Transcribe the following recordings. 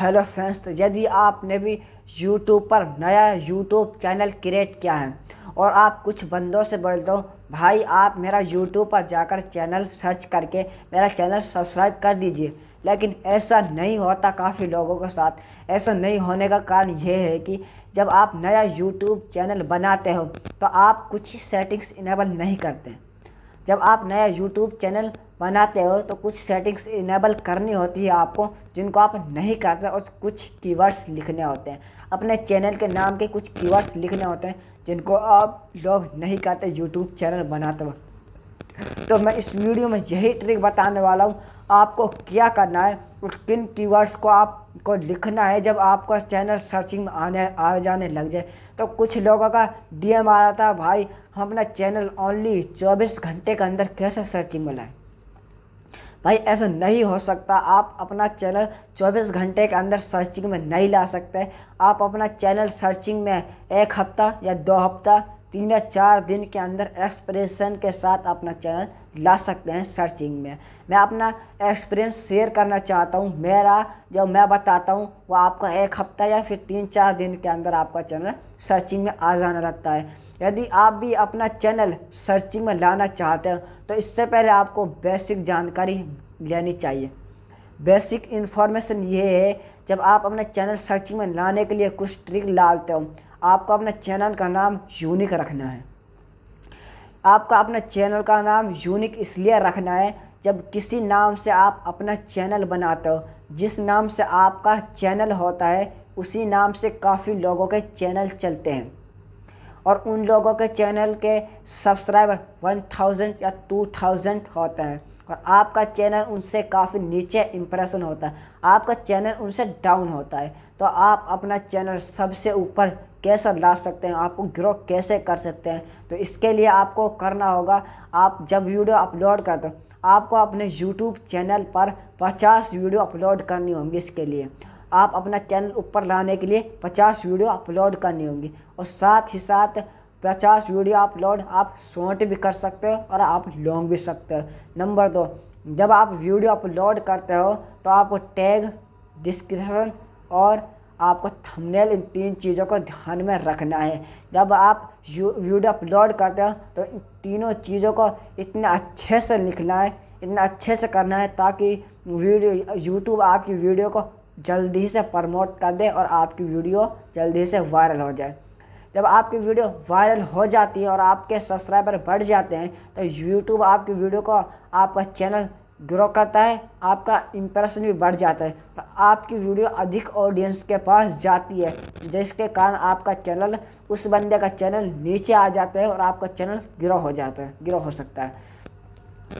hello friends तो यदि आपने भी यूट्यूब पर नया यूट्यूब चैनल क्रिएट किया है और आप कुछ बंदों से बोल दो भाई आप मेरा यूट्यूब पर जाकर चैनल सर्च करके मेरा चैनल सब्सक्राइब कर दीजिए लेकिन ऐसा नहीं होता काफ़ी लोगों के साथ ऐसा नहीं होने का कारण यह है कि जब आप नया यूट्यूब चैनल बनाते हो तो आप कुछ सेटिंग्स इनेबल नहीं करते जब आप नया यूट्यूब चैनल बनाते हो तो कुछ सेटिंग्स इनेबल करनी होती है आपको जिनको आप नहीं करते और कुछ कीवर्ड्स लिखने होते हैं अपने चैनल के नाम के कुछ कीवर्ड्स लिखने होते हैं जिनको आप लोग नहीं करते यूट्यूब चैनल बनाते वक्त तो मैं इस वीडियो में यही ट्रिक बताने वाला हूँ आपको क्या करना है उस किन कीवर्ड्स को आपको लिखना है जब आपका चैनल सर्चिंग में आने आ जाने लग जाए तो कुछ लोगों का डीएम आ रहा था भाई हम अपना चैनल ओनली 24 घंटे के अंदर कैसे सर्चिंग में लाएँ भाई ऐसा नहीं हो सकता आप अपना चैनल 24 घंटे के अंदर सर्चिंग में नहीं ला सकते आप अपना चैनल सर्चिंग में एक हफ्ता या दो हफ्ता तीन या चार दिन के अंदर एक्सप्रेशन के साथ अपना चैनल ला सकते हैं सर्चिंग में मैं अपना एक्सपीरियंस शेयर करना चाहता हूँ मेरा जो मैं बताता हूँ वो आपका एक हफ्ता या फिर तीन चार दिन के अंदर आपका चैनल सर्चिंग में आ जाना लगता है यदि आप भी अपना चैनल सर्चिंग में लाना चाहते हो तो इससे पहले आपको बेसिक जानकारी लेनी चाहिए बेसिक इन्फॉर्मेशन ये है जब आप अपना चैनल सर्चिंग में लाने के लिए कुछ ट्रिक डालते हो आपको अपने चैनल का नाम यूनिक रखना है आपका अपना चैनल का नाम यूनिक इसलिए रखना है जब किसी नाम से आप अपना चैनल बनाते हो जिस नाम से आपका चैनल होता है उसी नाम से काफ़ी लोगों के चैनल चलते हैं और उन लोगों के चैनल के सब्सक्राइबर वन थाउजेंड या टू थाउजेंड होते हैं और आपका चैनल उनसे काफ़ी नीचे इम्प्रेशन होता है आपका चैनल उनसे डाउन होता है तो आप अपना चैनल सबसे ऊपर कैसा ला सकते हैं आपको ग्रो कैसे कर सकते हैं तो इसके लिए आपको करना होगा आप जब वीडियो अपलोड कर दो आपको अपने यूट्यूब चैनल पर 50 वीडियो अपलोड करनी होंगी इसके लिए आप अपना चैनल ऊपर लाने के लिए 50 वीडियो अपलोड करनी होगी और साथ ही साथ 50 वीडियो अपलोड आप शॉर्ट भी कर सकते हो और आप लॉन्ग भी सकते हो नंबर दो जब आप वीडियो अपलोड करते हो तो आप टैग डिस्क्रिप्शन और आपको थंबनेल इन तीन चीज़ों को ध्यान में रखना है जब आप वीडियो अपलोड करते हो तो इन तीनों चीज़ों को इतना अच्छे से लिखना है इतना अच्छे से करना है ताकि वीडियो यूट्यूब आपकी वीडियो को जल्दी से प्रमोट कर दे और आपकी वीडियो जल्दी से वायरल हो जाए जब आपकी वीडियो वायरल हो जाती है और आपके सब्सक्राइबर बढ़ जाते हैं तो यूट्यूब आपकी वीडियो को आपका चैनल ग्रो करता है आपका इम्प्रेशन भी बढ़ जाता है तो आपकी वीडियो अधिक ऑडियंस के पास जाती है जिसके कारण आपका चैनल उस बंदे का चैनल नीचे आ जाता है और आपका चैनल ग्रो हो जाता है ग्रो हो सकता है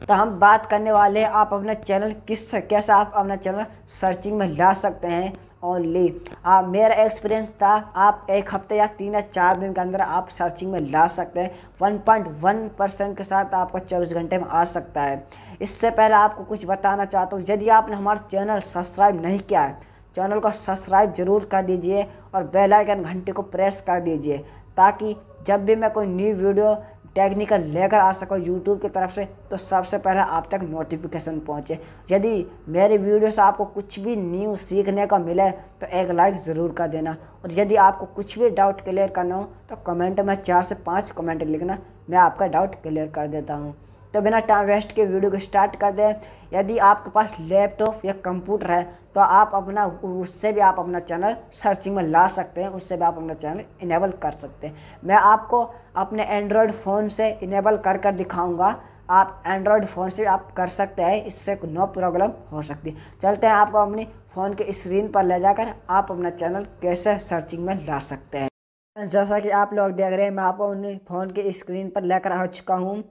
तो हम बात करने वाले हैं आप अपना चैनल किस कैसा आप अपना चैनल सर्चिंग में ला सकते हैं ओनली आप मेरा एक्सपीरियंस था आप एक हफ्ते या तीन या चार दिन के अंदर आप सर्चिंग में ला सकते हैं वन पॉइंट वन परसेंट के साथ आपका चौबीस घंटे में आ सकता है इससे पहले आपको कुछ बताना चाहता हूँ यदि आपने हमारा चैनल सब्सक्राइब नहीं किया है चैनल को सब्सक्राइब जरूर कर दीजिए और बेल आइकन घंटे को प्रेस कर दीजिए ताकि जब भी मैं कोई न्यू वीडियो टेक्निकल लेकर आ सको यूट्यूब की तरफ से तो सबसे पहले आप तक नोटिफिकेशन पहुँचे यदि मेरे वीडियो से आपको कुछ भी न्यू सीखने को मिले तो एक लाइक ज़रूर कर देना और यदि आपको कुछ भी डाउट क्लियर करना हो तो कमेंट में चार से पाँच कमेंट लिखना मैं आपका डाउट क्लियर कर देता हूँ तो बिना टाइम वेस्ट के वीडियो को स्टार्ट कर दें यदि आपके पास लैपटॉप या कंप्यूटर है तो आप अपना उससे भी आप अपना चैनल सर्चिंग में ला सकते हैं उससे भी आप अपना चैनल इनेबल कर सकते हैं मैं आपको अपने एंड्रॉयड फ़ोन से इनेबल कर कर दिखाऊँगा आप एंड्रॉयड फ़ोन से आप कर सकते हैं इससे नो प्रॉब्लम हो सकती है चलते हैं आपको अपनी फ़ोन के स्क्रीन पर ले जाकर आप अपना चैनल कैसे सर्चिंग में ला सकते हैं जैसा कि आप लोग देख रहे हैं मैं आपको अपने फ़ोन के स्क्रीन पर लेकर आ चुका हूँ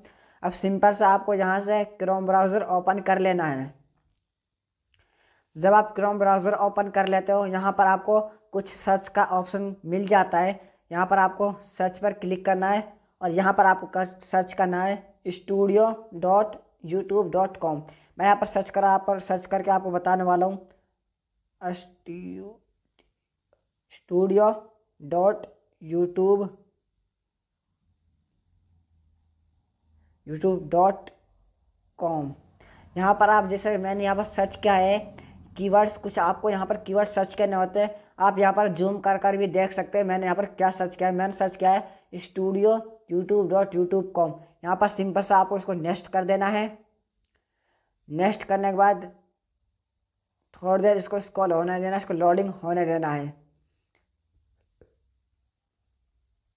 अब सिंपल सा आपको यहाँ से क्रोम ब्राउज़र ओपन कर लेना है जब आप क्रोम ब्राउज़र ओपन कर लेते हो यहाँ पर आपको कुछ सर्च का ऑप्शन मिल जाता है यहाँ पर आपको सर्च पर क्लिक करना है और यहाँ पर आपको सर्च करना है studio dot YouTube dot com मैं यहाँ पर सर्च करा आप पर सर्च करके आपको बताने वाला हूँ studio dot YouTube YouTube dot com यहाँ पर आप जैसे मैंने यहाँ पर सर्च किया है कीवर्ड्स कुछ आपको यहाँ पर कीवर्ड सर्च करने होते हैं आप यहाँ पर जूम कर कर भी देख सकते हैं मैंने यहाँ पर क्या सर्च किया है मैंने सर्च किया है studio YouTube dot YouTube com यहाँ पर सिंपल सा आपको इसको नेक्स्ट कर देना है नेक्स्ट करने के बाद थोड़ी देर इसको स्कॉल होने देना इसको लोडिंग होने देना है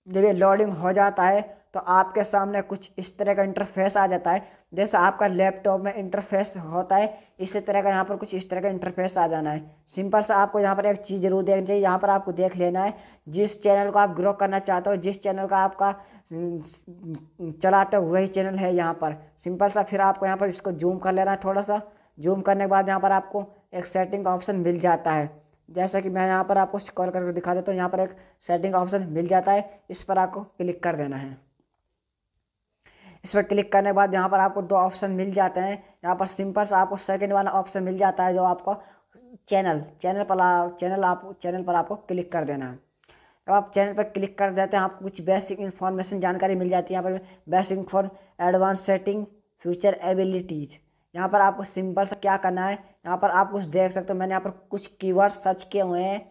जब ये लोडिंग हो जाता है तो आपके सामने कुछ इस तरह का इंटरफेस आ जाता है जैसे आपका लैपटॉप में इंटरफेस होता है इसी तरह का यहाँ पर कुछ इस तरह का इंटरफेस आ जाना है सिंपल सा आपको यहाँ पर एक चीज़ जरूर देखनी चाहिए यहाँ पर आपको देख लेना है जिस चैनल को आप ग्रो करना चाहते हो जिस चैनल का आपका चलाते हो वही चैनल है यहाँ पर सिंपल सा फिर आपको यहाँ पर इसको जूम कर लेना है थोड़ा सा जूम करने के बाद यहाँ पर आपको एक सेटिंग का ऑप्शन मिल जाता है जैसा कि मैं यहाँ पर आपको स्कॉल करके दिखा देता हूँ यहाँ पर एक सेटिंग का ऑप्शन मिल जाता है इस पर आपको क्लिक कर देना है इस पर क्लिक करने के बाद यहाँ पर आपको दो ऑप्शन मिल जाते हैं यहाँ पर सिंपल से आपको सेकंड वाला ऑप्शन मिल जाता है जो आपको चैनल चैनल पर चैनल आप चैनल पर आपको क्लिक कर देना है जब आप चैनल पर क्लिक कर देते हैं आपको कुछ बेसिक इन्फॉर्मेशन जानकारी मिल जाती है यहाँ पर basic for advance setting future abilities यहाँ पर आपको सिंपल सा क्या करना है यहाँ पर आप कुछ देख सकते हो मैंने यहाँ पर कुछ कीवर्ड सर्च किए हुए हैं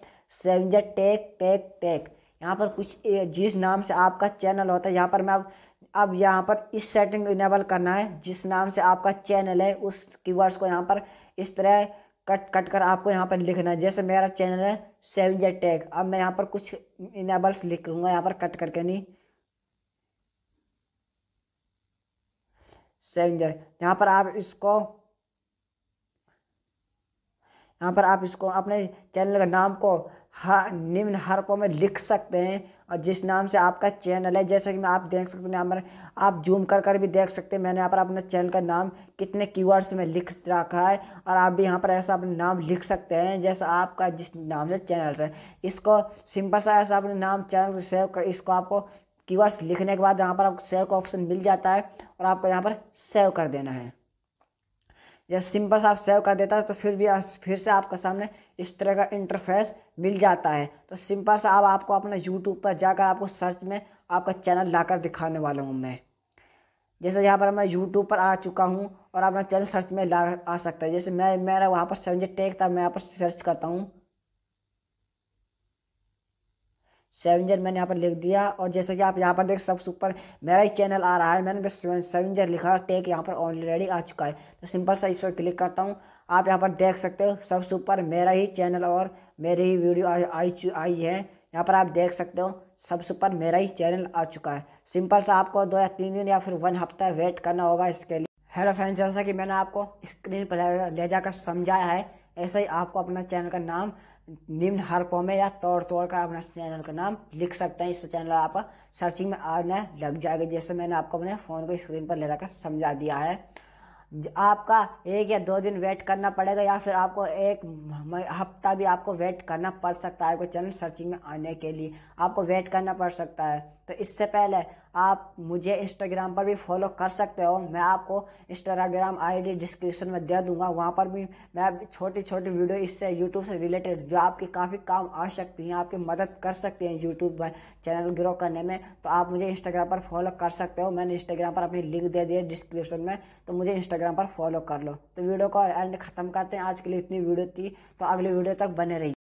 सेवेंजर टेक टेक टेक यहाँ पर कुछ जिस नाम से आपका चैनल होता है यहाँ पर मैं आप अब यहाँ पर इस सेटिंग को इनेबल करना है जिस नाम से आपका चैनल है उस कीवर्ड्स को यहाँ पर इस तरह कट कट कर आपको यहाँ पर लिखना है जैसे मेरा चैनल है सेवन जेड टैग अब मैं यहाँ पर कुछ इनेबल्स लिख लूँगा यहाँ पर कट करके नहीं सेवन जेड यहाँ पर आप इसको यहाँ पर आप इसको अपने चैनल के नाम को हर हाँ, निम्न हरफों में लिख सकते हैं और जिस नाम से आपका चैनल है जैसे कि मैं आप देख सकते हैं यहाँ पर आप जूम कर कर भी देख सकते हैं मैंने यहाँ पर अपने चैनल का नाम कितने कीवर्ड्स में लिख रखा है और आप भी यहाँ पर ऐसा अपना नाम लिख सकते हैं जैसा आपका जिस नाम से चैनल है इसको सिंपल सा ऐसा अपने नाम चैनल सेव कर इसको आपको कीवर्ड्स लिखने के बाद यहाँ पर आपको सेव का ऑप्शन मिल जाता है और आपको यहाँ पर सेव कर देना है या सिंपल से आप सेव कर देता है तो फिर भी फिर से आपके सामने इस तरह का इंटरफेस मिल जाता है तो सिंपल से आप आपको अपना यूट्यूब पर जाकर आपको सर्च में आपका चैनल लाकर दिखाने वाला हूँ मैं जैसे यहाँ पर मैं यूट्यूब पर आ चुका हूँ और अपना चैनल सर्च में ला आ सकता है जैसे मैं मेरा वहाँ पर सर्च टेक था मैं यहाँ पर सर्च करता हूँ सेवेंजर मैंने यहाँ पर लिख दिया और जैसे कि आप यहाँ पर देख सब सुपर मेरा ही चैनल आ रहा है मैंने सेवेंजर लिखा टेक यहाँ पर ऑलरेडी आ चुका है तो सिंपल सा इस पर क्लिक करता हूँ आप यहाँ पर देख सकते हो सब सुपर मेरा ही चैनल और मेरी ही वीडियो आई आई है यहाँ पर आप देख सकते हो सब सुपर मेरा ही चैनल आ चुका है सिंपल सा आपको दो या तीन दिन या फिर वन हफ्ता वेट करना होगा इसके लिए हेलो फ्रेंड्स जैसा कि मैंने आपको स्क्रीन पर ले जाकर समझाया है ऐसे ही आपको अपना चैनल का नाम निम्न हरफों में या तोड़ तोड़ कर अपना चैनल का नाम लिख सकते हैं इस चैनल आप सर्चिंग में आने लग जाएगा जैसे मैंने आपको अपने फ़ोन को स्क्रीन पर ले जाकर समझा दिया है आपका एक या दो दिन वेट करना पड़ेगा या फिर आपको एक हफ्ता भी आपको वेट करना पड़ सकता है कोई चैनल सर्चिंग में आने के लिए आपको वेट करना पड़ सकता है तो इससे पहले आप मुझे इंस्टाग्राम पर भी फॉलो कर सकते हो मैं आपको इंस्टाग्राम आईडी डिस्क्रिप्शन में दे दूंगा वहाँ पर भी मैं छोटी छोटी वीडियो इससे यूट्यूब से रिलेटेड जो आपके काफ़ी काम आ सकती हैं आपकी मदद कर सकती हैं यूट्यूब पर चैनल ग्रो करने में तो आप मुझे इंस्टाग्राम पर फॉलो कर सकते हो मैंने इंस्टाग्राम पर अपनी लिंक दे दी डिस्क्रिप्शन में तो मुझे इंस्टाग्राम पर फॉलो कर लो तो वीडियो को एंड ख़त्म करते हैं आज के लिए इतनी वीडियो थी तो अगली वीडियो तक बने रही